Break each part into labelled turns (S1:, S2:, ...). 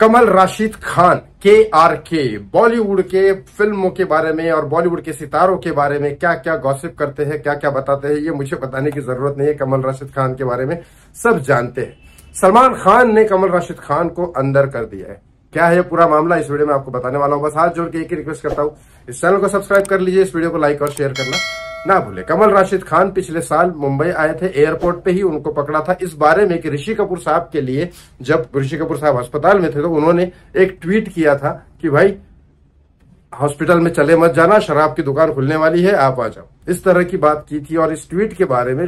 S1: कमल राशिद खान के आर के बॉलीवुड के फिल्मों के बारे में और बॉलीवुड के सितारों के बारे में क्या क्या गॉसिप करते हैं क्या क्या बताते हैं ये मुझे बताने की जरूरत नहीं है कमल राशिद खान के बारे में सब जानते हैं सलमान खान ने कमल राशिद खान को अंदर कर दिया है क्या है पूरा मामला इस वीडियो में आपको बताने वाला हूँ बस हाथ जोड़ के एक ही रिक्वेस्ट करता हूँ इस चैनल को सब्सक्राइब कर लीजिए इस वीडियो को लाइक और शेयर करना ना भूले कमल राशिद खान पिछले साल मुंबई आए थे एयरपोर्ट पे ही उनको पकड़ा था इस बारे में कि ऋषि कपूर साहब के लिए जब ऋषि कपूर साहब अस्पताल में थे तो उन्होंने एक ट्वीट किया था कि भाई हॉस्पिटल में चले मत जाना शराब की दुकान खुलने वाली है आप आ जाओ इस तरह की बात की थी और इस ट्वीट के बारे में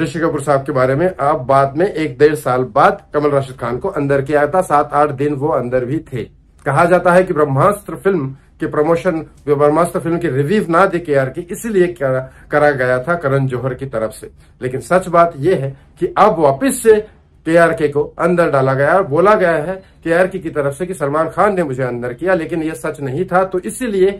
S1: ऋषि कपूर साहब के बारे में आप बाद में एक डेढ़ साल बाद कमल राशिद खान को अंदर किया था सात आठ दिन वो अंदर भी थे कहा जाता है कि ब्रह्मास्त्र फिल्म कि प्रमोशन ब्रह्मास्त्र फिल्म की रिव्यू ना दे के आर की इसीलिए करा, गया था करण जौहर की तरफ से लेकिन सच बात यह है कि अब वापस से के को अंदर डाला गया और बोला गया है के की तरफ से कि सलमान खान ने मुझे अंदर किया लेकिन यह सच नहीं था तो इसीलिए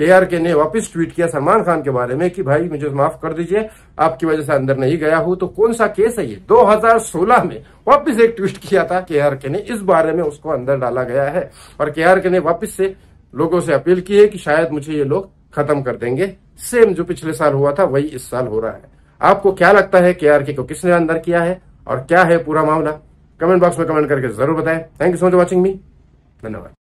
S1: के ने वापस ट्वीट किया सलमान खान के बारे में कि भाई मुझे माफ कर दीजिए आपकी वजह से अंदर नहीं गया हूं तो कौन सा केस है ये 2016 में वापस एक ट्वीट किया था के ने इस बारे में उसको अंदर डाला गया है और के ने वापिस से लोगों से अपील की है कि शायद मुझे ये लोग खत्म कर देंगे सेम जो पिछले साल हुआ था वही इस साल हो रहा है आपको क्या लगता है के को किसने अंदर किया है और क्या है पूरा मामला कमेंट बॉक्स में कमेंट करके जरूर बताएं thank you so much watching me धन्यवाद